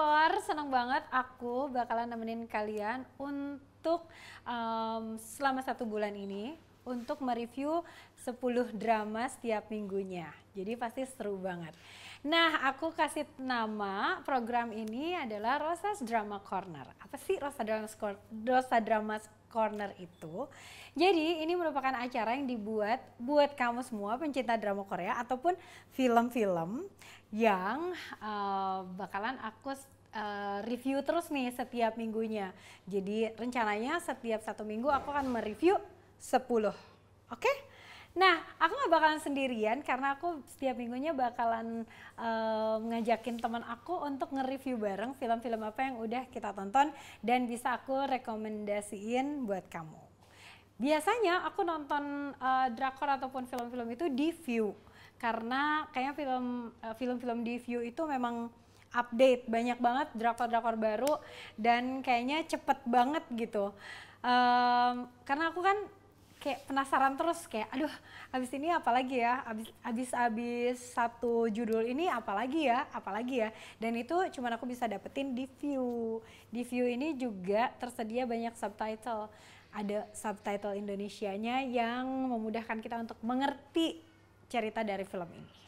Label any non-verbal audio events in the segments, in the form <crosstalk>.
Kor, senang banget aku bakalan nemenin kalian untuk um, selama satu bulan ini untuk mereview 10 drama setiap minggunya. Jadi pasti seru banget. Nah, aku kasih nama program ini adalah Rosas Drama Corner. Apa sih Rosa Drama, Rosa Drama Corner itu? Jadi, ini merupakan acara yang dibuat buat kamu semua pencinta drama Korea ataupun film-film yang uh, bakalan aku uh, review terus nih setiap minggunya. Jadi, rencananya setiap satu minggu aku akan mereview 10. Oke? Okay? Nah, aku gak bakalan sendirian karena aku setiap minggunya bakalan uh, ngajakin teman aku untuk nge-review bareng film-film apa yang udah kita tonton dan bisa aku rekomendasiin buat kamu. Biasanya aku nonton uh, drakor ataupun film-film itu di view karena kayaknya film uh, film-film di view itu memang update banyak banget drakor-drakor baru dan kayaknya cepet banget gitu. Um, karena aku kan kayak penasaran terus kayak aduh abis ini apa lagi ya abis abis abis satu judul ini apa lagi ya Apa lagi ya dan itu cuma aku bisa dapetin di view di view ini juga tersedia banyak subtitle ada subtitle Indonesianya yang memudahkan kita untuk mengerti cerita dari film ini.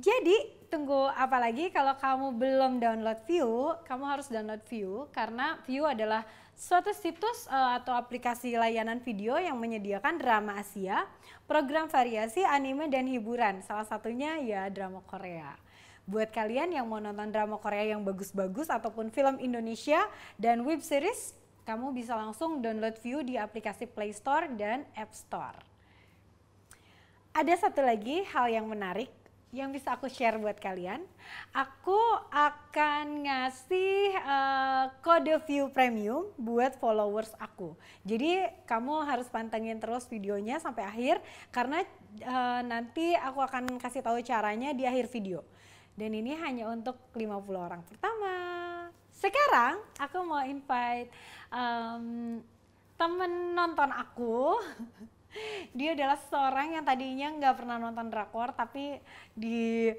Jadi tunggu apa lagi kalau kamu belum download View, kamu harus download View karena View adalah suatu situs eh, atau aplikasi layanan video yang menyediakan drama Asia, program variasi anime dan hiburan. Salah satunya ya drama Korea. Buat kalian yang mau nonton drama Korea yang bagus-bagus ataupun film Indonesia dan web series, kamu bisa langsung download View di aplikasi Play Store dan App Store. Ada satu lagi hal yang menarik yang bisa aku share buat kalian, aku akan ngasih uh, kode view premium buat followers aku. Jadi kamu harus pantengin terus videonya sampai akhir karena uh, nanti aku akan kasih tahu caranya di akhir video. Dan ini hanya untuk 50 orang pertama. Sekarang aku mau invite um, temen nonton aku <laughs> dia adalah seorang yang tadinya nggak pernah nonton drakor tapi di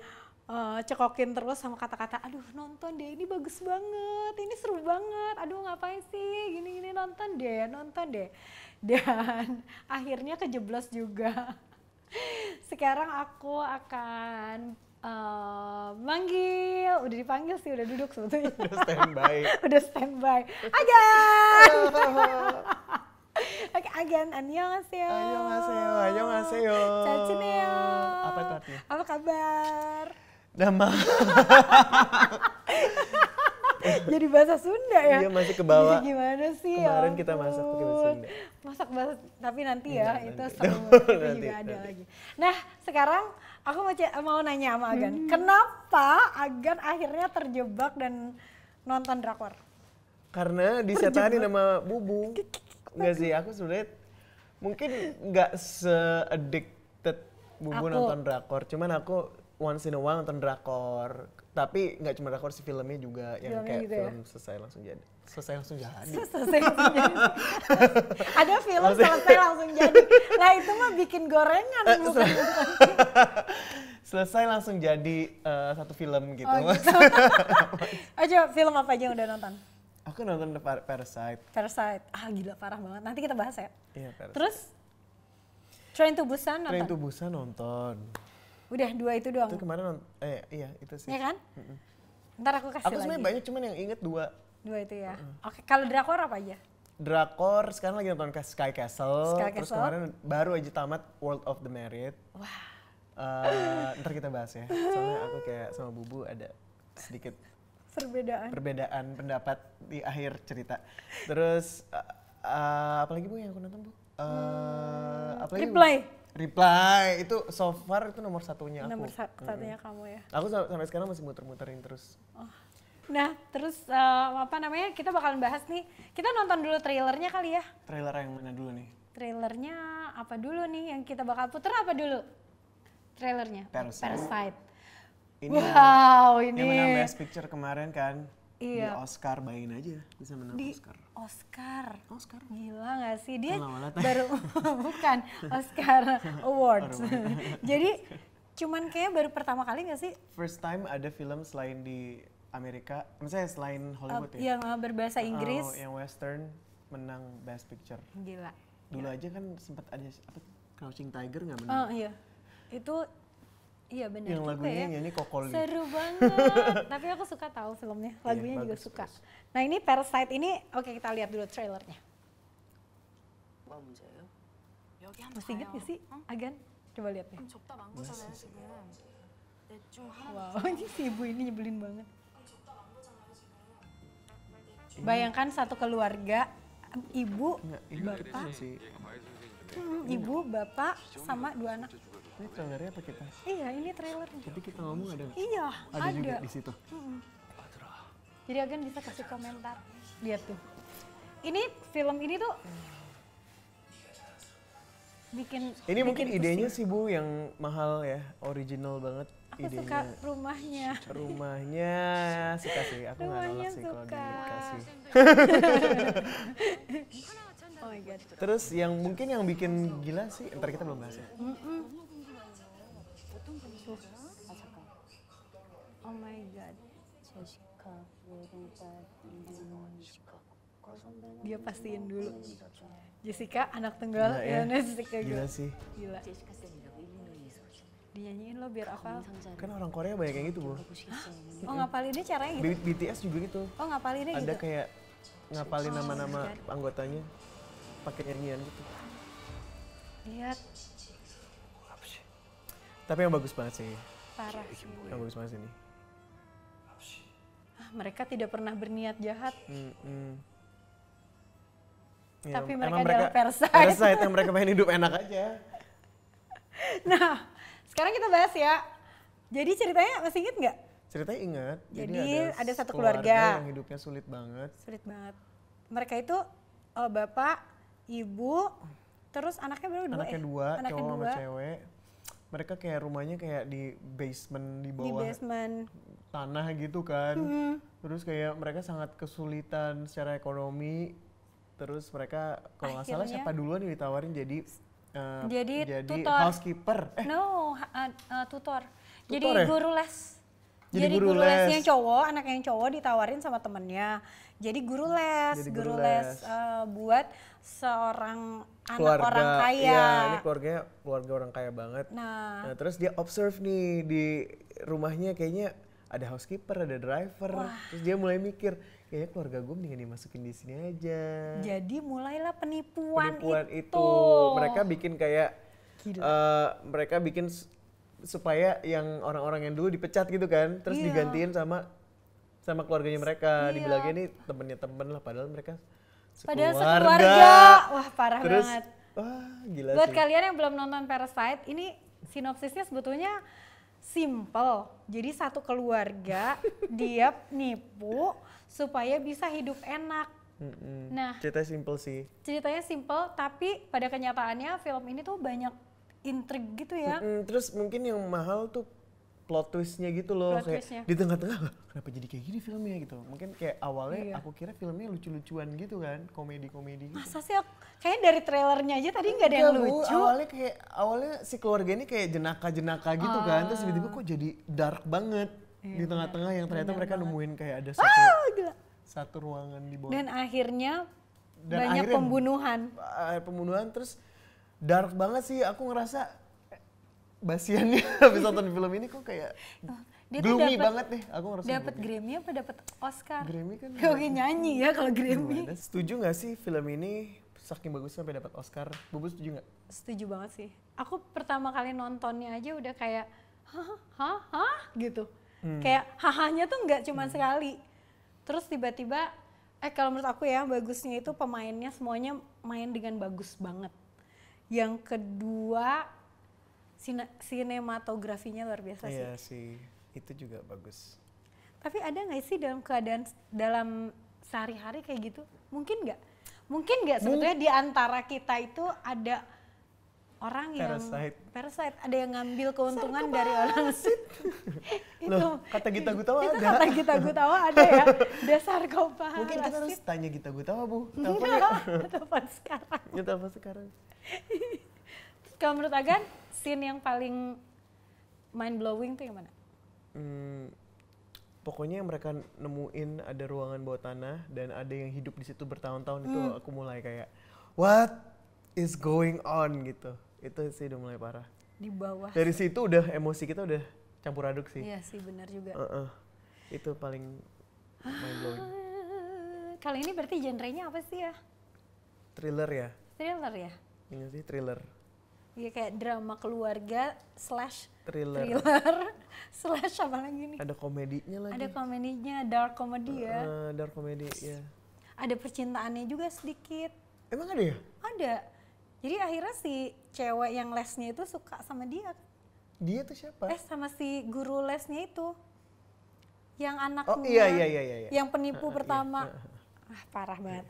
uh, cekokin terus sama kata-kata aduh nonton deh ini bagus banget ini seru banget aduh ngapain sih gini-gini nonton deh nonton deh dan <laughs> akhirnya kejeblos juga <laughs> sekarang aku akan uh, manggil udah dipanggil sih udah duduk sebetulnya udah standby <laughs> udah standby aja again. Annyeonghaseyo. Annyeonghaseyo. Annyeonghaseyo. Cacineo. Apa itu artinya? Apa kabar? Nama. <laughs> Jadi bahasa Sunda ya? Iya masih ke bawah. Jadi gimana sih? Kemarin ya kita masak pakai bahasa Sunda. Masak bahasa, tapi nanti ya, nanti. itu nanti. seru. <laughs> itu nanti, juga nanti. ada lagi. Nah sekarang aku mau, mau nanya sama Agan. Hmm. Kenapa Agan akhirnya terjebak dan nonton drakor? Karena disetanin nama Bubu. Enggak sih, aku sebenarnya mungkin nggak se-addicted Bubu aku. nonton drakor. Cuman aku once in a while nonton drakor. Tapi nggak cuma drakor, si filmnya juga yang kayak gitu ya? film ya? selesai langsung jadi. Selesai langsung jadi. <laughs> Selesai langsung jadi. Ada film selesai langsung jadi. Nah itu mah bikin gorengan eh, bukan. <laughs> selesai langsung jadi uh, satu film gitu. Oh, gitu. Ayo, <laughs> oh, film apa aja yang udah nonton? Aku nonton The Parasite. Parasite. Ah gila parah banget. Nanti kita bahas ya. Iya, Parasite. Terus Train to Busan nonton. Train to Busan nonton. Udah dua itu doang. Itu kemarin nonton, eh iya itu sih. Iya kan? Mm -mm. Ntar aku kasih aku lagi. Aku sebenarnya banyak cuman yang inget dua. Dua itu ya. Mm -mm. Oke, kalau drakor apa aja? Drakor sekarang lagi nonton Sky Castle. Sky Castle. Terus kemarin baru aja tamat World of the Married. Wah. Uh, ntar kita bahas ya. Soalnya aku kayak sama Bubu ada sedikit perbedaan perbedaan pendapat di akhir cerita terus uh, eh, uh, eh, apalagi bu yang aku nonton bu uh, hmm. apalagi reply bu? reply itu so far itu nomor satunya nomor aku nomor satunya hmm. kamu ya aku sampai sekarang masih muter-muterin terus oh. Nah, terus uh, apa namanya? Kita bakalan bahas nih. Kita nonton dulu trailernya kali ya. Trailer yang mana dulu nih? Trailernya apa dulu nih yang kita bakal putar apa dulu? Trailernya. Parasite. Parasite. Ini wow, yang, ini yang menang Best Picture kemarin kan. Iya. Di Oscar bayangin aja bisa menang di Oscar. Oscar. Oscar. Gila gak sih dia kan baru <laughs> bukan Oscar Awards. <laughs> Jadi cuman kayaknya baru pertama kali gak sih? First time ada film selain di Amerika, misalnya selain Hollywood uh, ya. Yang eh, berbahasa oh, Inggris. Oh, yang western menang Best Picture. Gila. Dulu Gila. aja kan sempat ada apa Crouching Tiger gak menang? Oh iya. Itu Iya benar. Yang lagunya ya. ini Kokoli. Seru <laughs> banget. Tapi aku suka tahu filmnya, iya, lagunya iya, juga bagus, suka. Bagus. Nah ini Parasite ini, oke kita lihat dulu trailernya. Masih inget gak sih, Agan? Coba lihat ya. Wow, <laughs> ini si ibu ini nyebelin banget. Bayangkan satu keluarga, ibu, bapak, ibu, bapak, sama dua anak. Ini trailernya apa kita? Iya, ini trailernya. Jadi kita ngomong ada Iya, ada. Ada juga di situ. Jadi Agan bisa kasih komentar. Lihat tuh. Ini film ini tuh bikin ini mungkin pusing. idenya sih bu yang mahal ya original banget aku suka rumahnya <laughs> rumahnya suka sih aku nggak nolak sih kalau dikasih <laughs> oh my god terus yang mungkin yang bikin gila sih ntar kita belum bahas ya mm -mm. 아 잠깐 Oh my god 제시카 dia pastiin dulu Jessica anak tunggal gila ya, ya Jessica gila, Jessica sih gila dinyanyiin lo biar apa kan orang Korea banyak yang gitu bu? Hah? oh ngapalinnya caranya gitu BTS juga gitu oh ngapalinnya gitu ada kayak ngapalin oh, nama-nama anggotanya pakai nyanyian gitu lihat tapi yang bagus banget sih. Parah Yang bagus banget ini. Oh, ah, mereka tidak pernah berniat jahat. Mm -hmm. Ya, Tapi mereka, mereka adalah parasite. Parasite yang mereka main hidup enak aja. <laughs> Nah, sekarang kita bahas ya. Jadi ceritanya masih inget nggak? Ceritanya inget. Jadi, Jadi ada, ada satu keluarga, keluarga yang hidupnya sulit banget. Sulit banget. Mereka itu oh, bapak, ibu, terus anaknya berapa? Ya? Dua, anaknya dua, eh, anaknya cowok dua. sama cewek mereka kayak rumahnya kayak di basement di bawah di basement. tanah gitu kan. Hmm. Terus kayak mereka sangat kesulitan secara ekonomi. Terus mereka kalau nggak salah siapa duluan yang ditawarin jadi uh, jadi, jadi tutor. housekeeper. Eh. No, uh, uh, tutor. tutor. Jadi ya? guru les jadi, jadi guru, guru les. lesnya cowok anak yang cowok ditawarin sama temennya jadi guru les jadi guru, guru les, les uh, buat seorang keluarga, anak orang kaya ya, ini keluarganya keluarga orang kaya banget nah, nah terus dia observe nih di rumahnya kayaknya ada housekeeper, ada driver. Wah. Terus dia mulai mikir, kayaknya keluarga gue mendingan dimasukin di sini aja. Jadi mulailah penipuan, penipuan itu. itu. Mereka bikin kayak Gila. Uh, mereka bikin supaya yang orang-orang yang dulu dipecat gitu kan terus yeah. digantiin sama sama keluarganya mereka yeah. dibilangnya ini temennya temen lah padahal mereka sekeluarga. padahal sekeluarga wah parah terus, banget wah gila buat sih. kalian yang belum nonton Parasite ini sinopsisnya sebetulnya simple jadi satu keluarga <laughs> dia nipu supaya bisa hidup enak mm hmm nah ceritanya simple sih ceritanya simple tapi pada kenyataannya film ini tuh banyak intrik gitu ya. mm -hmm. terus mungkin yang mahal tuh plot twistnya gitu loh plot kayak twistnya. di tengah-tengah kenapa jadi kayak gini filmnya gitu mungkin kayak awalnya iya. aku kira filmnya lucu-lucuan gitu kan komedi-komedi gitu. masa sih aku, kayaknya dari trailernya aja tadi nggak ada yang bu, lucu awalnya kayak awalnya si keluarga ini kayak jenaka-jenaka gitu ah. kan terus tiba-tiba kok jadi dark banget iya, di tengah-tengah yang ternyata mereka banget. nemuin kayak ada satu ah, gila. satu ruangan di bawah dan akhirnya dan banyak akhirnya, pembunuhan pembunuhan terus dark banget sih aku ngerasa basiannya <laughs> habis nonton film ini kok kayak oh, dia gloomy dapet, banget deh aku ngerasa dapat Grammy apa dapat Oscar Grammy kan oke nyanyi ya kalau Grammy Gimana? setuju nggak sih film ini saking bagusnya sampai dapat Oscar Bubus setuju nggak setuju banget sih aku pertama kali nontonnya aja udah kayak hah hah hah gitu hmm. kayak hahanya tuh nggak cuma hmm. sekali terus tiba-tiba eh kalau menurut aku ya bagusnya itu pemainnya semuanya main dengan bagus banget yang kedua sine sinematografinya luar biasa iya sih. Iya sih, itu juga bagus. Tapi ada nggak sih dalam keadaan dalam sehari-hari kayak gitu? Mungkin nggak? Mungkin nggak sebetulnya Mung di antara kita itu ada orang parasite. yang parasite ada yang ngambil keuntungan dari orang <laughs> itu Loh, kata kita gue tahu ada kata kita tahu <laughs> ada ya dasar kopasit mungkin kita harus tanya kita gue tahu bu <laughs> telepon ya sekarang ya telepon sekarang kalau menurut Agan scene yang paling mind blowing tuh yang mana hmm, pokoknya yang mereka nemuin ada ruangan bawah tanah dan ada yang hidup di situ bertahun-tahun hmm. itu aku mulai kayak what is going on gitu itu sih udah mulai parah di bawah dari situ udah emosi kita udah campur aduk sih iya sih benar juga uh -uh. itu paling mind blowing ah, kali ini berarti genrenya apa sih ya thriller ya thriller ya ini sih thriller Iya kayak drama keluarga slash thriller, thriller <laughs> slash apa lagi nih? Ada komedinya lagi. Ada komedinya, dark comedy ya. Uh, dark comedy ya. Ada percintaannya juga sedikit. Emang ada ya? Ada. Jadi akhirnya sih cewek yang lesnya itu suka sama dia. Dia tuh siapa? Eh sama si guru lesnya itu. Yang anak Oh iya, iya iya iya iya. Yang penipu uh, <laughs> pertama. Iya. <laughs> Ah parah iya. banget.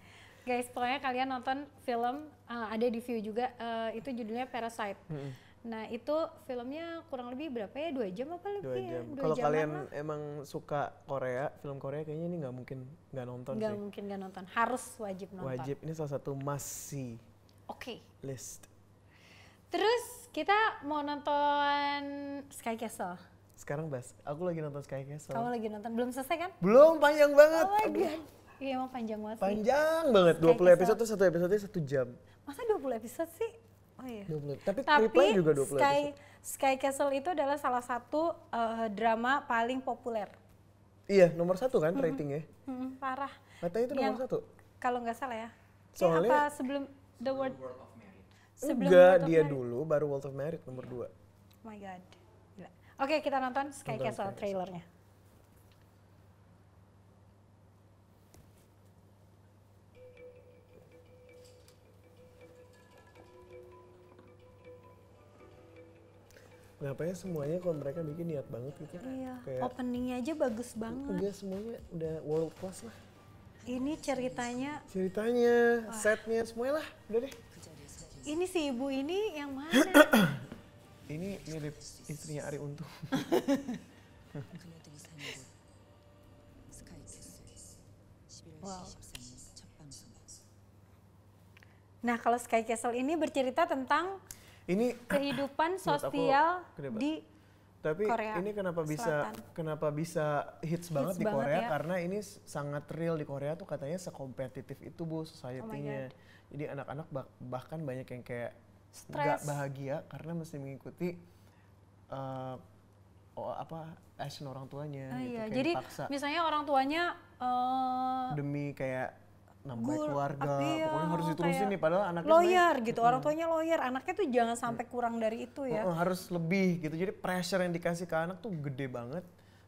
Guys, pokoknya kalian nonton film uh, ada di view juga uh, itu judulnya Parasite. -hmm. Nah itu filmnya kurang lebih berapa ya? Dua jam apa lebih? Dua ya? jam. Ya? Kalau kalian lah. emang suka Korea, film Korea kayaknya ini nggak mungkin nggak nonton gak sih. Nggak mungkin nggak nonton, harus wajib nonton. Wajib, ini salah satu masih. Oke. Okay. List. Terus kita mau nonton Sky Castle. Sekarang Bas, aku lagi nonton Sky Castle. Kamu lagi nonton, belum selesai kan? Belum, panjang banget. Oh my God. Iya emang panjang banget sih. Panjang banget, Sky 20 episode tuh satu episode satu jam. Masa 20 episode sih? Oh iya. 20. Tapi, Tapi juga 20 Sky, episode. Sky Castle itu adalah salah satu uh, drama paling populer. Iya, nomor satu kan hmm ratingnya. hmm parah. Katanya itu nomor Yang, satu. Kalau nggak salah ya. Soalnya, eh, apa sebelum The World, World Sebelum Enggak, dia dulu baru World of Merit nomor 2. Oh my god. Oke, kita nonton Sky nonton Castle trailernya. ya semuanya kalau mereka bikin niat banget gitu ya? Iya. Kayak Openingnya aja bagus banget. Enggak semuanya udah world class lah. Ini ceritanya. Ceritanya, Wah. setnya semuanya lah, udah deh. Ini si ibu ini yang mana? <clears throat> ini mirip istrinya Ari Untung. <laughs> wow. Nah, kalau Sky Castle ini bercerita tentang ini kehidupan <clears throat> sosial di tapi Korea ini kenapa bisa kenapa bisa hits banget hits di Korea banget, ya. karena ini sangat real di Korea tuh katanya sekompetitif itu Bu society-nya. Oh Jadi anak-anak bahkan banyak yang kayak nggak bahagia karena mesti mengikuti uh, oh, apa action orang tuanya oh gitu iya. Jadi dipaksa. misalnya orang tuanya uh, demi kayak nambah Gul, keluarga, ah, iya, pokoknya harus diturusin nih padahal anaknya lawyer gitu, hmm. orang tuanya lawyer, anaknya tuh jangan iya. sampai kurang dari itu ya. oh, harus lebih gitu. Jadi pressure yang dikasih ke anak tuh gede banget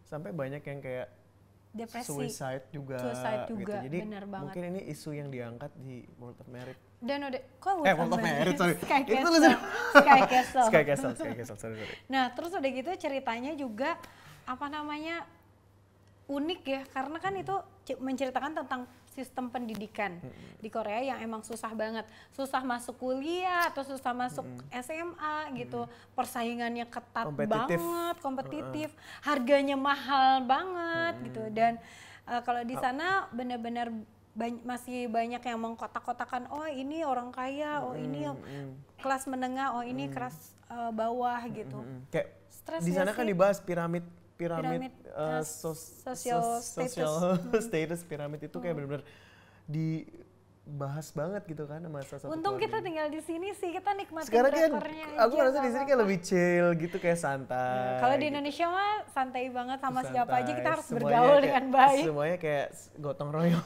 sampai banyak yang kayak depresi suicide juga, suicide gitu. juga gitu. Jadi bener banget. mungkin ini isu yang diangkat di World of Merit. Dan udah kok World, eh, World of, Merit sorry. Sky Castle. Sky Castle. Sky Castle, Sky Castle, sorry, sorry. Nah, terus udah gitu ceritanya juga apa namanya unik ya karena kan itu menceritakan tentang sistem pendidikan hmm. di Korea yang emang susah banget, susah masuk kuliah atau susah masuk hmm. SMA gitu, hmm. persaingannya ketat kompetitif. banget, kompetitif, uh harganya mahal banget hmm. gitu dan uh, kalau di sana benar-benar Bany masih banyak yang mengkotak-kotakan oh ini orang kaya oh ini hmm. kelas menengah oh ini hmm. kelas uh, eh, bawah gitu Hmm. kayak di sana kan dibahas piramid piramid, piramid eh, eh, sos sos status. <laughs> status piramid itu kayak hmm. benar-benar di bahas banget gitu kan sama salah Untung kita tinggal di sini sih, kita nikmatin Sekarang kan aku merasa di sini kayak lebih chill gitu, kayak santai. Hmm, kalau di gitu. Indonesia gitu. mah santai banget sama santai, siapa aja kita harus bergaul kayak, dengan baik. Semuanya kayak gotong royong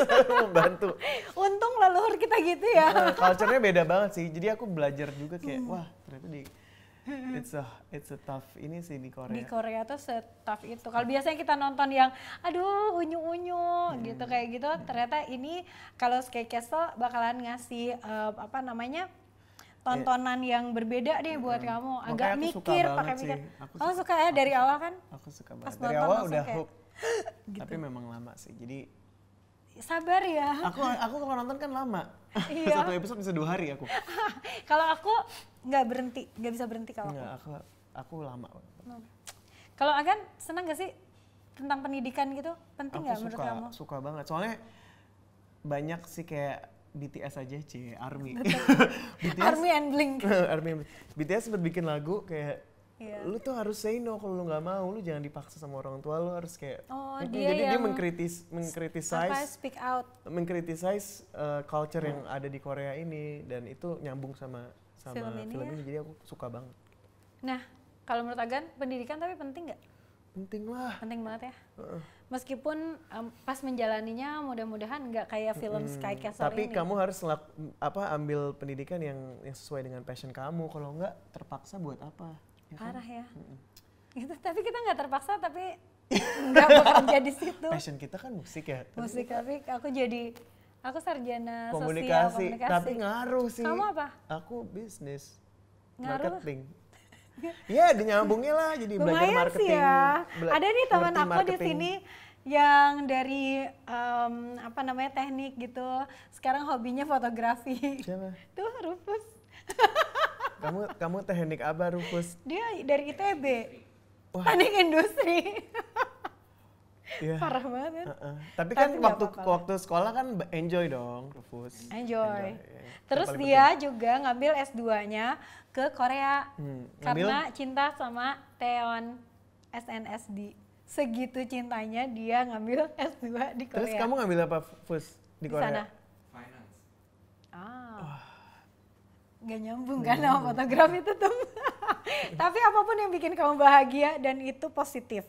<laughs> membantu. Untung leluhur kita gitu ya. Nah, culture beda banget sih. Jadi aku belajar juga kayak hmm. wah, ternyata di it's a it's a tough ini sih di Korea. Di Korea tuh tough itu. Kalau biasanya kita nonton yang aduh unyu-unyu hmm. gitu kayak gitu, ternyata ini kalau Sky Castle bakalan ngasih uh, apa namanya? tontonan yeah. yang berbeda deh hmm. buat kamu. Agak aku mikir, pakai mikir. Aku Kamu suka ya dari awal kan? Aku suka banget. Pas dari awal udah hook. <laughs> gitu. Tapi memang lama sih. Jadi sabar ya. Aku aku kalau nonton kan lama. Iya. <laughs> Satu episode bisa dua hari aku. <laughs> kalau aku nggak berhenti, nggak bisa berhenti kalau aku. aku aku lama. Hmm. Kalau Agan senang gak sih tentang pendidikan gitu? Penting nggak menurut kamu? Suka banget. Soalnya banyak sih kayak BTS aja, C, Army. BTS, <laughs> Army and Blink. Army and Blink. BTS sempat bikin lagu kayak yeah. lu tuh harus say no kalau lu nggak mau lu jangan dipaksa sama orang tua lu harus kayak oh, hmm, dia jadi dia mengkritis mengkritisize apa, speak out mengkritisize uh, culture hmm. yang ada di Korea ini dan itu nyambung sama sama film ini, film ya? ini jadi aku suka banget nah kalau menurut Agan pendidikan tapi penting nggak penting lah penting banget ya uh. meskipun um, pas menjalaninya mudah-mudahan nggak kayak film hmm, Sky Castle tapi ini. kamu harus lak, apa ambil pendidikan yang yang sesuai dengan passion kamu kalau nggak terpaksa buat apa Ya kan? Parah ya. Gitu, tapi kita nggak terpaksa tapi nggak bekerja di situ. Passion kita kan musik ya. Musik tapi aku jadi aku sarjana komunikasi, sosial komunikasi. Tapi ngaruh sih. Kamu apa? Aku bisnis. Marketing. Iya, <laughs> nyambungnya lah jadi Lumayan belajar marketing. Sih ya. Bela Ada nih teman aku marketing. di sini yang dari um, apa namanya teknik gitu. Sekarang hobinya fotografi. Siapa? Tuh Rufus. <laughs> kamu kamu teknik apa Rufus? Dia dari ITB. Wah. Teknik industri. Yeah. Parah banget Uh -uh. Tapi, Tapi kan waktu apa -apa. waktu sekolah kan enjoy dong, Rufus. Enjoy. enjoy. Iya. Terus dia penting. juga ngambil S2-nya ke Korea hmm. karena cinta sama Teon SNSD. Segitu cintanya dia ngambil S2 di Korea. Terus kamu ngambil apa, Fus? Di Korea? sana. Finance. Ah. Oh gak nyambung kan sama fotografi tuh <laughs> Tapi apapun yang bikin kamu bahagia dan itu positif.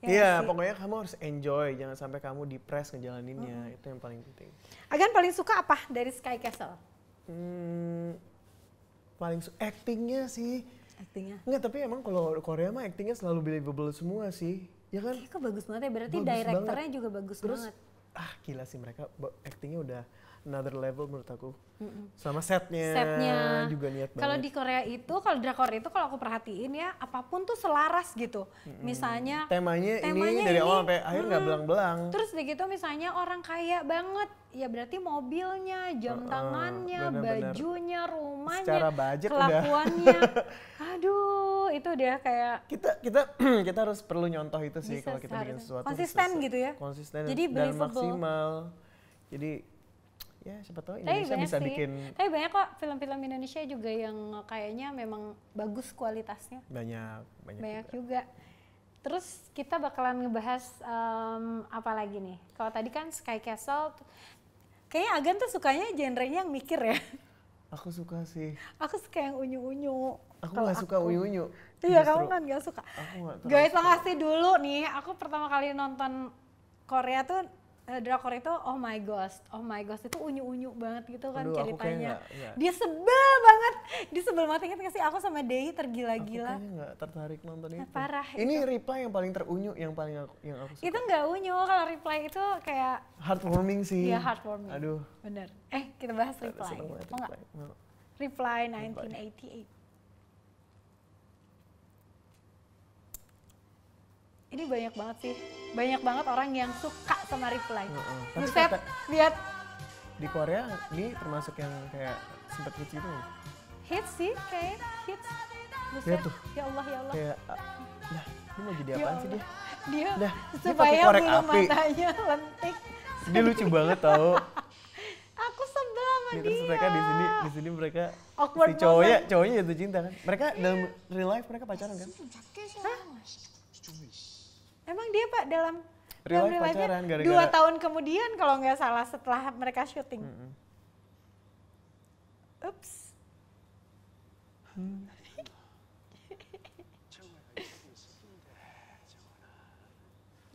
Ya iya, ya, pokoknya kamu harus enjoy, jangan sampai kamu depres ngejalaninnya, hmm. itu yang paling penting. Agan paling suka apa dari Sky Castle? Hmm, paling suka actingnya sih. Actingnya? Enggak, tapi emang kalau Korea mah actingnya selalu believable semua sih, ya kan? Kayaknya bagus banget ya, berarti bagus juga bagus Terus, banget. Ah gila sih mereka, actingnya udah another level menurut aku. Mm-mm. Sama setnya, setnya juga niat banget. Kalau di Korea itu, kalau drakor itu kalau aku perhatiin ya apapun tuh selaras gitu. Mm-mm. Misalnya temanya, temanya ini, ini dari awal sampai akhir nggak mm, belang-belang. Terus begitu misalnya orang kaya banget, ya berarti mobilnya, jam uh, uh, tangannya, bener, bajunya, rumahnya, Secara budget kelakuannya. <laughs> aduh, itu dia kayak kita kita <clears throat> kita harus perlu nyontoh itu sih kalau kita bikin sesuatu konsisten gitu ya. Konsisten Jadi dan maksimal. Jadi ya siapa tahu Indonesia tapi bisa sih. bikin tapi banyak kok film-film Indonesia juga yang kayaknya memang bagus kualitasnya banyak banyak, banyak juga. juga terus kita bakalan ngebahas um, apa lagi nih kalau tadi kan Sky Castle kayaknya Agan tuh sukanya genre yang mikir ya <laughs> aku suka sih aku suka yang unyu-unyu aku nggak suka unyu-unyu iya kamu kan nggak suka aku gak guys makasih dulu nih aku pertama kali nonton Korea tuh Eh, drakor itu oh my ghost oh my ghost itu unyu unyu banget gitu kan Aduh, ceritanya gak, dia sebel banget dia sebel banget inget gak sih aku sama Dei tergila-gila aku nggak tertarik nonton itu parah ini itu. reply yang paling terunyu yang paling aku yang aku suka. itu nggak unyu kalau reply itu kayak heartwarming sih ya heartwarming aduh bener eh kita bahas eh, reply, reply. mau reply 1988 ini banyak banget sih banyak banget orang yang suka sama reply uh Tapi Buset, lihat di Korea ini termasuk yang kayak sempet hits gitu Hits sih, kayak hits. Buset, ya, tuh. ya Allah ya Allah. Kayak, nah ini mau jadi ya apaan ya sih dia? Dia nah, supaya dia bulu api. matanya lentik. Dia lucu banget tau. <laughs> Aku sebel sama dia. Terus mereka di sini di sini mereka Awkward si cowoknya cowoknya jatuh cinta kan. Mereka dalam real life mereka pacaran kan? Emang dia Pak dalam real life pacaran gara-gara dua tahun kemudian kalau nggak salah setelah mereka syuting. Mm -hmm. Ups. Hmm.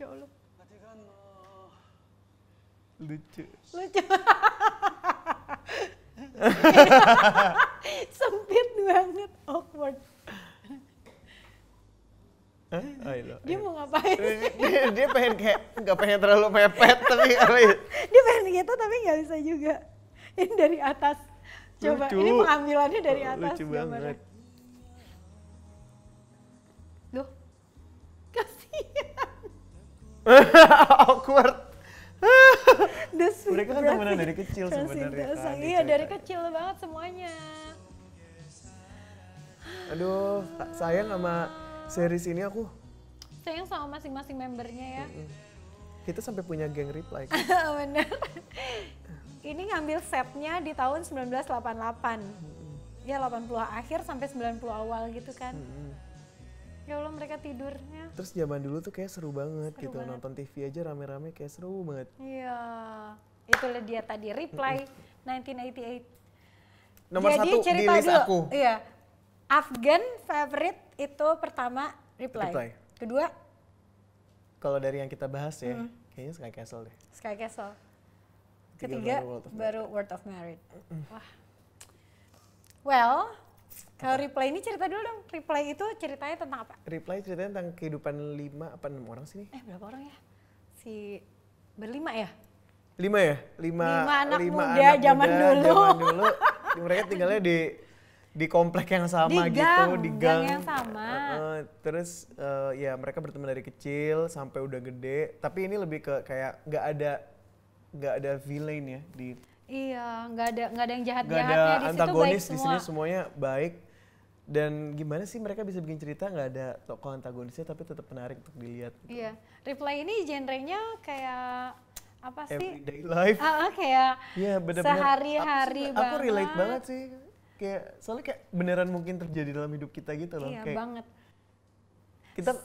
<laughs> ya Allah. Lucu. Lucu. <laughs> Sempit banget, awkward. Eh, oh, dia mau ngapain eh, dia, dia pengen kayak nggak pengen terlalu mepet tapi dia pengen gitu tapi nggak bisa juga ini dari atas coba lucu. ini pengambilannya dari oh, atas lucu banget loh kasihan <laughs> awkward mereka kan temenan dari kecil sebenarnya kan, iya dari kecil banget semuanya aduh sayang sama series ini aku sayang sama masing-masing membernya ya. Kita sampai punya geng reply. Kan? <laughs> Ini ngambil setnya di tahun 1988. hmm Ya 80 akhir sampai 90 awal gitu kan. hmm Ya Allah mereka tidurnya. Terus zaman dulu tuh kayak seru banget seru gitu. Banget. Nonton TV aja rame-rame kayak seru banget. Iya. Itulah dia tadi reply mm-hmm. 1988. Nomor Jadi, satu di list dulu. aku. Iya. Afghan favorite itu pertama reply. reply. Kedua? Kalau dari yang kita bahas ya, mm. kayaknya Sky Castle deh. Sky Castle. Ketiga, Ketiga baru, Word of marriage. Mm. Wah. Well, kalau reply ini cerita dulu dong. Reply itu ceritanya tentang apa? Reply ceritanya tentang kehidupan lima apa enam orang sini? Eh berapa orang ya? Si berlima ya? Lima ya? Lima, lima anak lima muda anak zaman muda, dulu. Zaman dulu. <laughs> mereka tinggalnya di di komplek yang sama di gitu, gang, gitu, di gang, gang yang sama. Uh, uh, terus uh, ya mereka berteman dari kecil sampai udah gede, tapi ini lebih ke kayak nggak ada nggak ada villain ya di Iya, nggak ada nggak ada yang jahat jahatnya gak ada di antagonis situ baik semua. di sini semuanya baik. Dan gimana sih mereka bisa bikin cerita nggak ada tokoh antagonisnya tapi tetap menarik untuk dilihat? Gitu. Iya, Reply ini genrenya kayak apa sih? Everyday life. Ah, ah kayak ya, bener -bener. sehari-hari banget. Aku relate banget sih kayak soalnya kayak beneran mungkin terjadi dalam hidup kita gitu loh. Iya kayak banget. Kita <laughs>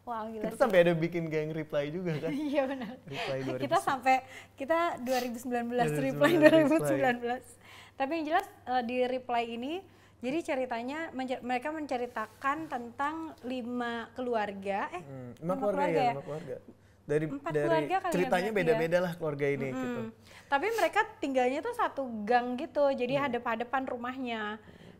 Wow, gila kita sih. sampai ada bikin geng reply juga kan? <laughs> iya benar. Reply 2000. Eh, kita sampai kita 2019, 2019 reply 2019. Reply. Tapi yang jelas uh, di reply ini jadi ceritanya mencer mereka menceritakan tentang lima keluarga eh hmm, lima keluarga, ya, keluarga ya. Lima keluarga dari Empat dari ya ceritanya ya? beda-beda ya, lah keluarga ini mm -hmm. gitu. Tapi mereka tinggalnya tuh satu gang gitu, jadi ada mm. hadap-hadapan rumahnya.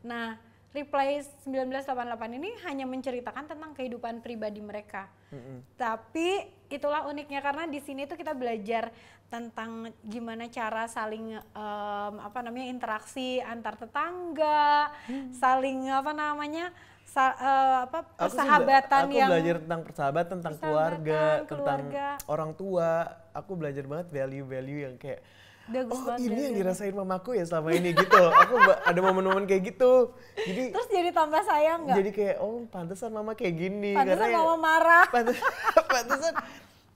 Nah, Reply 1988 ini hanya menceritakan tentang kehidupan pribadi mereka. Mm -hmm. Tapi itulah uniknya karena di sini tuh kita belajar tentang gimana cara saling um, apa namanya interaksi antar tetangga, mm -hmm. saling apa namanya sa, uh, apa persahabatan aku sih, yang aku belajar tentang persahabatan tentang keluarga, keluarga tentang orang tua aku belajar banget value-value yang kayak oh banget, ini yang dirasain mamaku ya selama ini gitu aku ada momen-momen kayak gitu jadi terus jadi tambah sayang nggak jadi kayak oh pantesan mama kayak gini pantesan mama ya, marah <laughs> pantesan, pantesan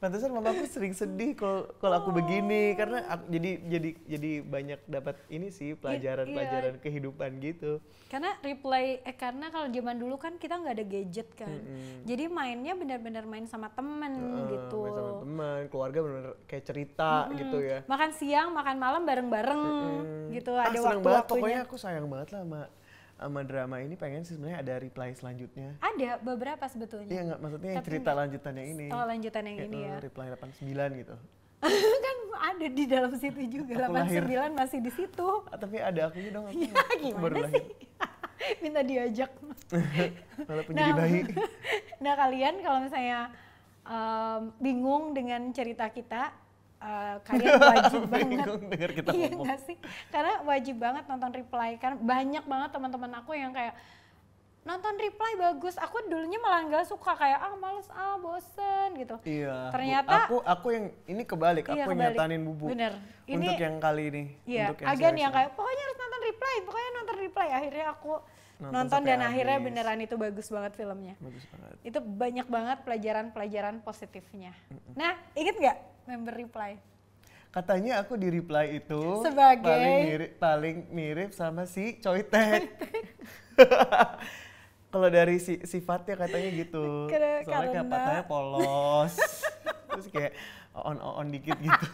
Pantesan aku sering sedih kalau kalau aku begini karena aku, jadi jadi jadi banyak dapat ini sih iya, pelajaran-pelajaran iya. kehidupan gitu. Karena replay eh karena kalau zaman dulu kan kita nggak ada gadget kan. -hmm. Jadi mainnya benar-benar main sama temen uh, gitu. Main sama teman, keluarga benar kayak cerita -hmm. gitu ya. Makan siang, makan malam bareng-bareng -hmm. gitu ah, ada waktu-waktunya. Pokoknya aku sayang banget lah sama sama drama ini pengen sih sebenarnya ada reply selanjutnya. Ada beberapa sebetulnya. Iya nggak maksudnya Tapi cerita lanjutannya lanjutannya ini. Oh lanjutan yang ini ya. Reply 89 gitu. <laughs> kan ada di dalam situ juga. Aku 89 masih di situ. Ah, tapi ada akunya dong. Aku ya, gimana baru sih? <laughs> Minta diajak. <laughs> Malah penjadi nah, bayi. nah kalian kalau misalnya um, bingung dengan cerita kita, Eh, kalian wajib <laughs> banget denger kita iya ngomong. gak sih karena wajib banget nonton reply kan banyak banget teman-teman aku yang kayak nonton reply bagus aku dulunya malah nggak suka kayak ah males ah bosen gitu iya ternyata aku aku yang ini kebalik iya, aku yang kebalik. nyatanin bubu Bener. Ini, untuk yang kali ini iya, untuk yang agen yang kayak pokoknya harus nonton reply pokoknya nonton reply akhirnya aku nonton, dan habis. akhirnya beneran itu bagus banget filmnya. Bagus banget. Itu banyak banget pelajaran-pelajaran positifnya. Mm -mm. Nah, inget nggak member reply? Katanya aku di reply itu Sebagai... paling mirip, paling mirip sama si Choi Tae. <laughs> Kalau dari si, sifatnya katanya gitu. Karena, Soalnya karena... katanya polos. <laughs> Terus kayak on on dikit gitu.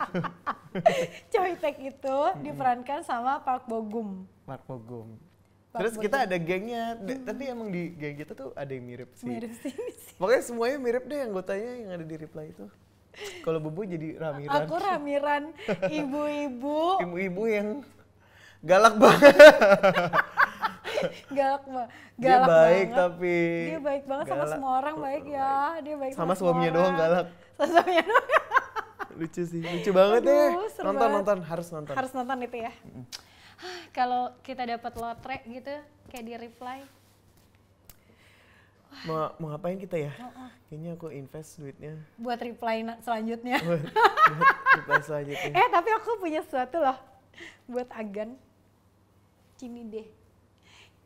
Choi Tae itu diperankan sama Park Bogum. Park Bogum Terus kita ya. ada gengnya, hmm. tapi emang di geng kita tuh ada yang mirip sih. Mirip sih. Pokoknya semuanya mirip deh yang anggotanya yang ada di reply itu. Kalau Bubu jadi ramiran. Aku ramiran <laughs> ibu-ibu. Ibu-ibu yang galak banget. <laughs> galak mah. Galak dia baik banget. tapi. Dia baik banget galak. sama semua orang baik ya. Dia baik sama, sama suaminya doang galak. Sama suaminya doang. lucu sih, lucu banget Aduh, ya. Nonton nonton harus nonton. Harus nonton itu ya. Mm -hmm. <sighs> kalau kita dapat lotre gitu kayak di reply mau, mau ngapain kita ya? Oh, Kayaknya aku invest duitnya. Buat reply selanjutnya. <laughs> buat, buat reply selanjutnya. Eh tapi aku punya sesuatu loh buat Agan. ini deh.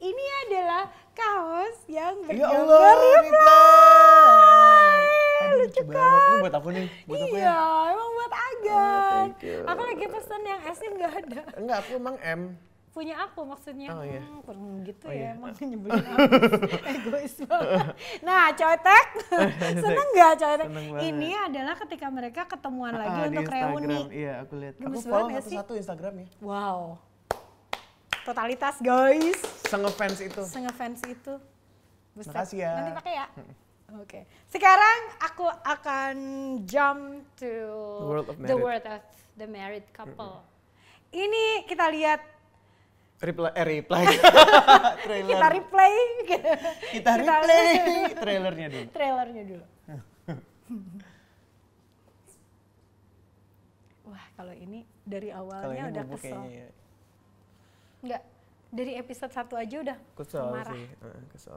Ini adalah kaos yang ya bergambar ya Allah, reply. Aduh, lucu kan? Banget. Ini buat aku nih, buat iya, aku ya. emang buat Agan. Oh, aku lagi pesen yang S-nya nggak ada. Enggak, aku emang M punya aku maksudnya oh, iya. hmm, kurang gitu oh, iya. ya emang <laughs> nyebelin egois banget nah coetek <laughs> seneng nggak cewek? ini adalah ketika mereka ketemuan ah, lagi ah, untuk reuni iya aku lihat aku follow satu satu Instagram ya wow totalitas guys sengefans itu sengefans itu Terima makasih ya nanti pakai ya hmm. Oke. Okay. Sekarang aku akan jump to the world of the, world of the married couple. Mm -hmm. Ini kita lihat Reply, eh, reply. <laughs> trailer. Kita replay. Kita, replay trailernya dulu. Trailernya dulu. <laughs> Wah, kalau ini dari awalnya ini udah kesel. Ya. Enggak, dari episode satu aja udah kesel marah. sih. Uh, kesel.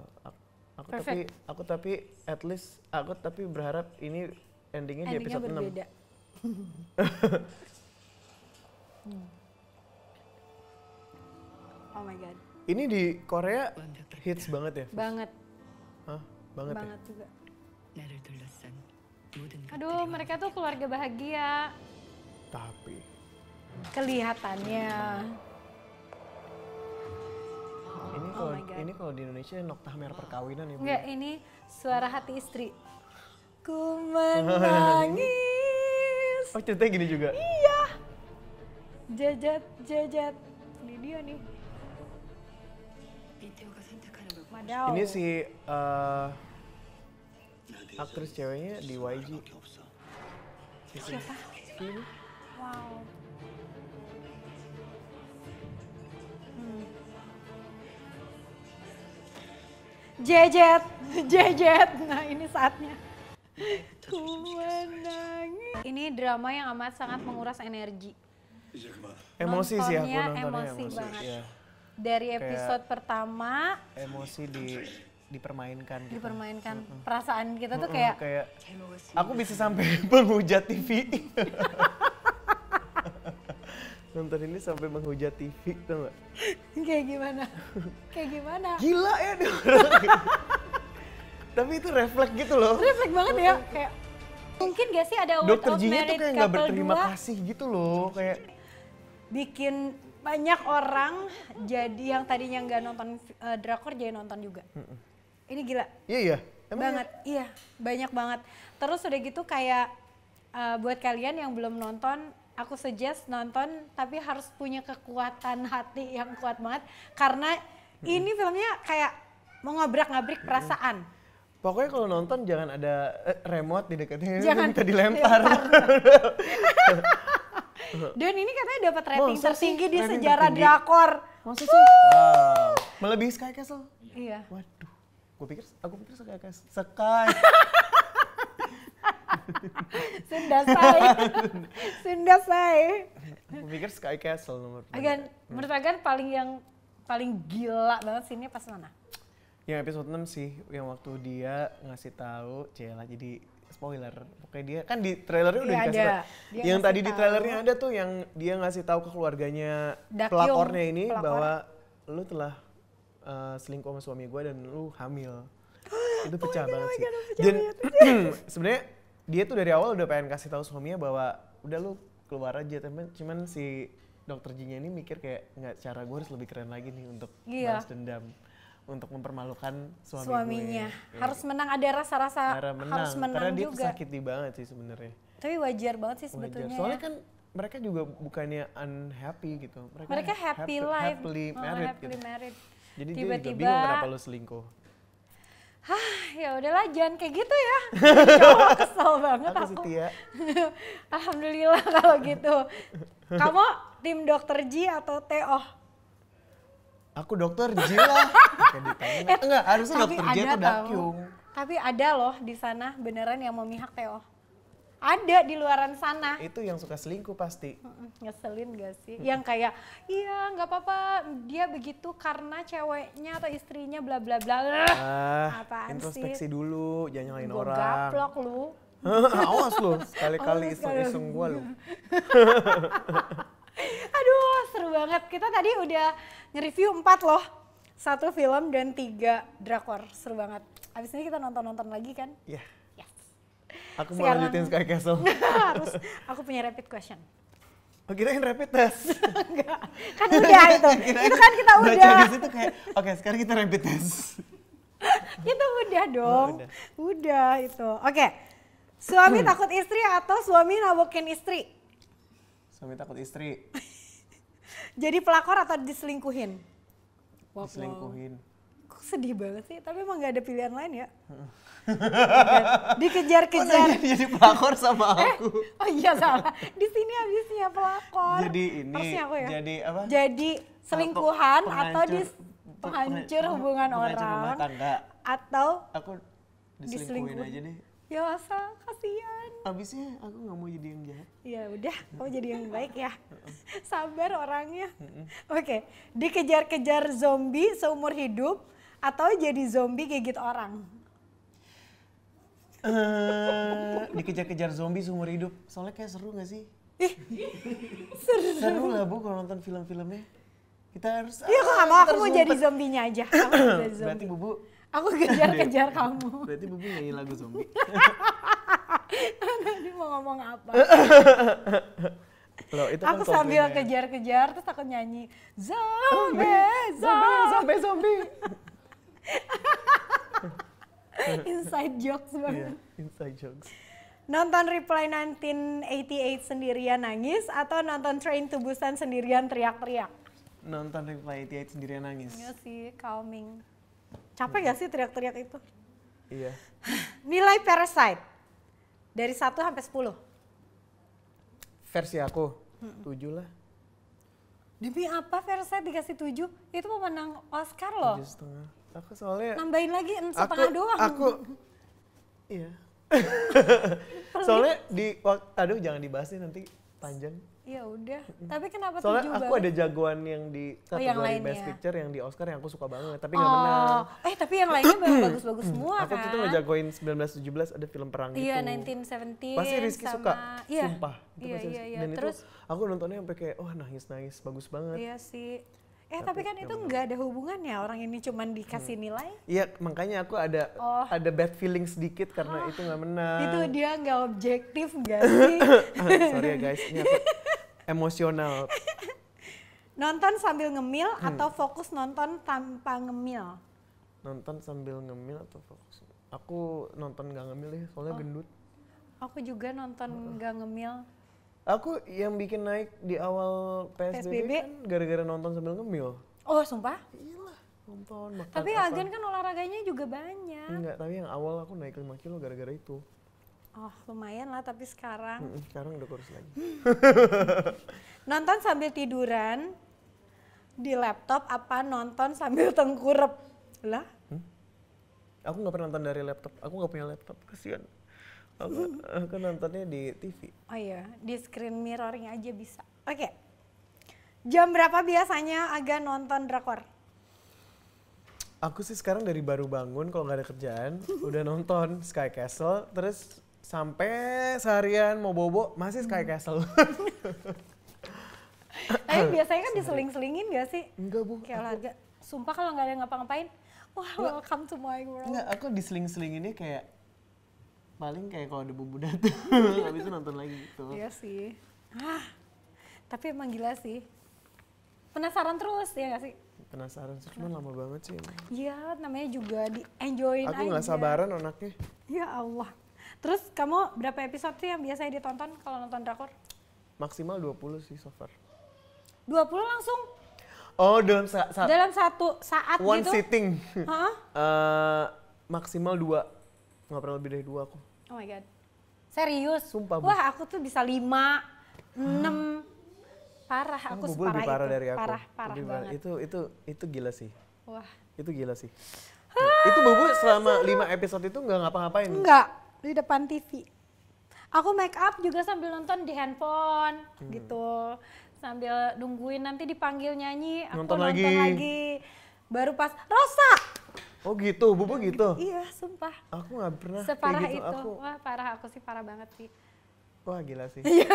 Aku Perfect. tapi aku tapi at least aku tapi berharap ini endingnya, endingnya di episode berbeda. 6. <laughs> berbeda. Hmm. Oh my god. Ini di Korea hits banget ya? Banget. Hah? Banget, ya? banget ya? juga. Aduh, mereka tuh keluarga bahagia. Tapi kelihatannya ini oh kalau oh ini kalau di Indonesia noktah merah perkawinan ya Enggak, ya? ini suara hati istri. Ku <laughs> menangis. oh, ceritanya gini juga. Iya. Jajat jajat. Ini dia nih. Madaw. Ini si uh, aktris ceweknya di YG. Siapa? Wow. Jejet, <laughs> jejet. Nah ini saatnya. Ku menangis. Ini drama yang amat sangat menguras energi. Iya, emosi sih aku nontonnya emosi, emosi banget. Ya. Dari episode Kayak pertama. Emosi di dipermainkan gitu. dipermainkan mm perasaan kita tuh kayak, kayak aku bisa sampai <laughs> menghujat TV <laughs> nonton ini sampai menghujat TV tuh gak? <laughs> Kayak gimana? Kayak gimana? Gila ya dia <laughs> Tapi itu refleks gitu loh. Refleks banget ya, kayak mungkin gak sih ada award Dokter of merit tuh kayak nggak berterima dua, kasih gitu loh, kayak bikin banyak orang jadi yang tadinya nggak nonton uh, drakor jadi nonton juga. Mm-mm. Ini gila. Iya iya. Emang iya? banget. Ya? Iya, banyak banget. Terus udah gitu kayak uh, buat kalian yang belum nonton aku suggest nonton tapi harus punya kekuatan hati yang kuat banget karena hmm. ini filmnya kayak mau mengobrak-ngabrik hmm. perasaan. Pokoknya kalau nonton jangan ada eh, remote di dekatnya, jangan minta <laughs> dilempar. <laughs> Dan ini katanya dapat rating Masa tertinggi di rating sejarah tertinggi. drakor. Maksud sih? Wow. Melebihi Sky Castle. Iya. Waduh. Gue pikir aku pikir Sky Castle. Sky. <laughs> <laughs> Sunda Sai. <laughs> Sunda Sai. Pikir Sky Castle nomor. Agan, hmm. menurut Agan paling yang paling gila banget sini pas mana? Yang episode 6 sih, yang waktu dia ngasih tahu Cela jadi spoiler. Pokoknya dia kan di trailernya udah ya dikasih tahu. Yang tadi di trailernya ada tuh yang dia ngasih tahu ke keluarganya Dakyung, pelakornya ini pelakor. bahwa lu telah uh, selingkuh sama suami gue dan lu hamil. <gasps> Itu pecah oh banget oh sih. Oh dan oh <clears throat> sebenarnya dia tuh dari awal udah pengen kasih tahu suaminya bahwa udah lu keluar aja temen cuman si dokter Jinya ini mikir kayak nggak cara gue harus lebih keren lagi nih untuk iya. balas dendam untuk mempermalukan suami suaminya gue. Iya. harus ya. menang ada rasa-rasa harus menang karena dia juga. tuh sakiti banget sih sebenarnya tapi wajar banget sih sebetulnya wajar. soalnya ya. kan mereka juga bukannya unhappy gitu mereka, mereka happy, happy life happily oh, married, oh, happily gitu. married. jadi tiba-tiba dia juga bingung kenapa lu selingkuh Hah, ya udahlah jangan kayak gitu ya. <laughs> Cowok kesel banget aku. aku. <laughs> Alhamdulillah kalau gitu. Kamu tim dokter Ji atau TO? Aku dokter Ji lah. <laughs> Eh, Enggak, harusnya dokter G atau Dakyung. Tapi ada loh di sana beneran yang memihak TO ada di luaran sana. Itu yang suka selingkuh pasti. Ngeselin gak sih? Yang kayak, iya nggak apa-apa, dia begitu karena ceweknya atau istrinya bla bla bla. Ah, Apaan introspeksi sih? dulu, jangan nyalain gua orang. gaplok lu. <laughs> Awas lu, sekali-kali iseng-iseng gua lu. <laughs> Aduh, seru banget. Kita tadi udah nge-review empat loh. Satu film dan tiga drakor. Seru banget. Abis ini kita nonton-nonton lagi kan? Iya. Yeah. Aku mau Sekarang, lanjutin Sky Castle. <laughs> Harus. Aku punya rapid question. Oh, kirain rapid test. Enggak. <laughs> Kan udah <laughs> itu. itu kan kita udah. Baca di situ kayak, oke okay, sekarang kita rapid test. itu udah oh, dong. Oh, udah. udah itu. Oke. Okay. Suami hmm. takut istri atau suami nabokin istri? Suami takut istri. Jadi pelakor atau diselingkuhin? diselingkuhin sedih banget sih, tapi emang gak ada pilihan lain ya. Dikejar-kejar. Oh, jadi pelakor sama eh, aku. Eh, oh iya salah. Di sini habisnya pelakor. Jadi ini. aku ya. Jadi apa? Jadi selingkuhan atau di penghancur hubungan orang. Rumah tangga. Atau aku diselingkuhin aja deh. Ya masa, kasihan. Abisnya aku nggak mau jadi yang jahat. Ya udah, kamu jadi yang baik ya. Sabar orangnya. Oke, okay. dikejar-kejar zombie seumur hidup atau jadi zombie gigit orang? Uh, dikejar-kejar zombie seumur hidup. Soalnya kayak seru gak sih? seru. Seru lah Bu kalau nonton film-filmnya. Kita harus Iya, aku gak mau, aku mau jadi zombinya aja. Aku zombie. Berarti Bubu Aku kejar-kejar iya. kamu. Berarti Bubu nyanyi lagu zombie. <laughs> Tadi mau ngomong apa? Loh, itu kan aku kan sambil kejar-kejar terus aku nyanyi oh, zombie, zombie, zombie, zombie. zombie. <laughs> inside jokes banget. Yeah, inside jokes. Nonton Reply 1988 sendirian nangis atau nonton Train to Busan sendirian teriak-teriak? Nonton Reply 88 sendirian nangis. Iya sih, calming. Capek gak sih teriak-teriak itu? Iya. <sighs> Nilai Parasite dari 1 sampai 10. Versi aku hmm. lah. Demi apa Parasite dikasih 7? Itu pemenang Oscar loh. 7 setengah Aku soalnya nambahin lagi setengah aku, doang. Aku <laughs> Iya. <laughs> soalnya di aduh jangan dibahas nih nanti panjang. Ya udah. Tapi kenapa Soalnya tujuh aku banget? ada jagoan yang di oh, kategori oh, yang lainnya. best picture yang di Oscar yang aku suka banget, tapi nggak oh. menang. Eh, tapi yang lainnya <clears throat> bagus-bagus semua aku kan. Aku tuh ngejagoin 1917 ada film perang iya, itu Iya, 1917. Pasti Rizky sama, suka. Iya. Sumpah. Itu iya, iya, iya. Dan Terus, itu aku nontonnya sampai kayak oh nangis-nangis bagus banget. Iya sih. Eh tapi, kan itu nggak ada hubungannya orang ini cuma dikasih hmm. nilai. Iya makanya aku ada oh. ada bad feeling sedikit karena oh. itu nggak menang. Itu dia nggak objektif nggak <laughs> sih? Ah, sorry ya guys, ini aku <laughs> emosional. nonton sambil ngemil hmm. atau fokus nonton tanpa ngemil? Nonton sambil ngemil atau fokus? Aku nonton nggak ngemil ya, soalnya oh. gendut. Aku juga nonton nggak oh. ngemil. Aku yang bikin naik di awal PSBB, PSBB? kan gara-gara nonton sambil ngemil. Oh, sumpah? Iyalah, nonton. Makan tapi apa. Agen kan olahraganya juga banyak. Enggak, tapi yang awal aku naik 5 kilo gara-gara itu. Oh, lumayan lah tapi sekarang. Mm sekarang udah kurus lagi. <laughs> nonton sambil tiduran di laptop apa nonton sambil tengkurep? Lah? Hmm? Aku nggak pernah nonton dari laptop. Aku nggak punya laptop. Kasihan aku, aku nontonnya di TV. Oh iya, di screen mirroring aja bisa. Oke. Jam berapa biasanya agak nonton drakor? Aku sih sekarang dari baru bangun kalau nggak ada kerjaan, <laughs> udah nonton Sky Castle, terus sampai seharian mau bobo masih Sky hmm. Castle. <laughs> Tapi biasanya kan diseling-selingin gak sih? Enggak bu. Kayak olahraga. Sumpah kalau nggak ada ngapa-ngapain, wah welcome to my world. Enggak, aku diseling-selinginnya kayak paling kayak kalau ada bumbu <laughs> datu habis itu nonton lagi gitu iya sih ah tapi emang gila sih penasaran terus ya gak sih penasaran sih cuma lama banget sih iya namanya juga di enjoyin aku nggak sabaran anaknya ya Allah terus kamu berapa episode sih yang biasanya ditonton kalau nonton drakor maksimal 20 sih so far 20 langsung oh dalam sa saat dalam satu saat one gitu? sitting huh? uh, <laughs> eh, maksimal dua Nggak pernah lebih dari dua aku. Oh my god. Serius? Sumpah. Wah, aku tuh bisa lima, enam. Parah, aku Bubul separah lebih parah dari aku. Parah, parah lebih banget. Itu, itu, itu gila sih. Wah. Itu gila sih. Ah, itu Bubu selama seru. lima episode itu nggak ngapa-ngapain? Nggak, di depan TV. Aku make up juga sambil nonton di handphone hmm. gitu. Sambil nungguin nanti dipanggil nyanyi, aku nonton, nonton lagi. lagi. Baru pas, Rosa! Oh gitu, Bubu iya, gitu? Iya, sumpah. Aku nggak pernah Separah gitu. itu. Aku... Wah parah, aku sih parah banget sih. Wah gila sih. Iya.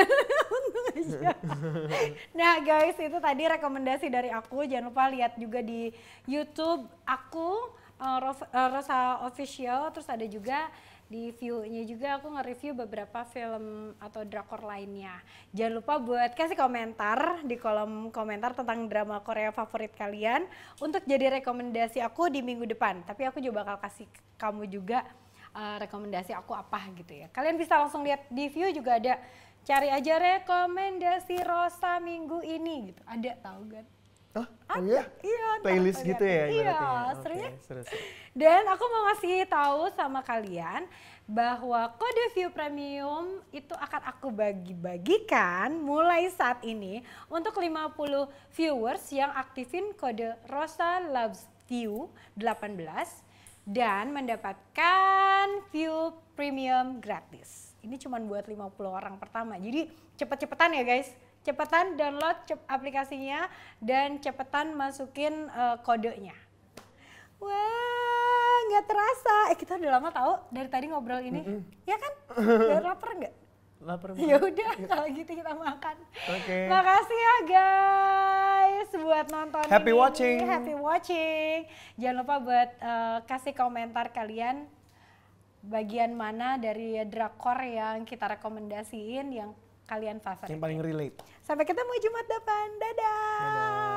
<laughs> nah guys, itu tadi rekomendasi dari aku. Jangan lupa lihat juga di YouTube aku, uh, Rosa Official, terus ada juga di view-nya juga aku nge-review beberapa film atau drakor lainnya. Jangan lupa buat kasih komentar di kolom komentar tentang drama Korea favorit kalian untuk jadi rekomendasi aku di minggu depan. Tapi aku juga bakal kasih kamu juga uh, rekomendasi aku apa gitu ya. Kalian bisa langsung lihat di view juga ada cari aja rekomendasi Rosa minggu ini gitu. Ada tahu kan? Oh, oh iya? Iya. Playlist gitu ya, ya? Iya, serunya. Okay, seru, seru. Dan aku mau ngasih tahu sama kalian bahwa kode view premium itu akan aku bagi-bagikan mulai saat ini untuk 50 viewers yang aktifin kode Rosa Loves View 18 dan mendapatkan view premium gratis. Ini cuma buat 50 orang pertama. Jadi cepet-cepetan ya guys cepetan download aplikasinya dan cepetan masukin uh, kodenya. Wah, nggak terasa. Eh kita udah lama tahu dari tadi ngobrol ini, mm -hmm. ya kan? <laughs> Udah lapar nggak? Lapar. <laughs> Ya udah, kalau gitu kita makan. Oke. Okay. Makasih ya guys buat nonton. Happy ini. watching. Happy watching. Jangan lupa buat uh, kasih komentar kalian bagian mana dari drakor yang kita rekomendasiin yang kalian favorit. Yang paling relate. Sampai ketemu Jumat depan. Dadah. Dadah.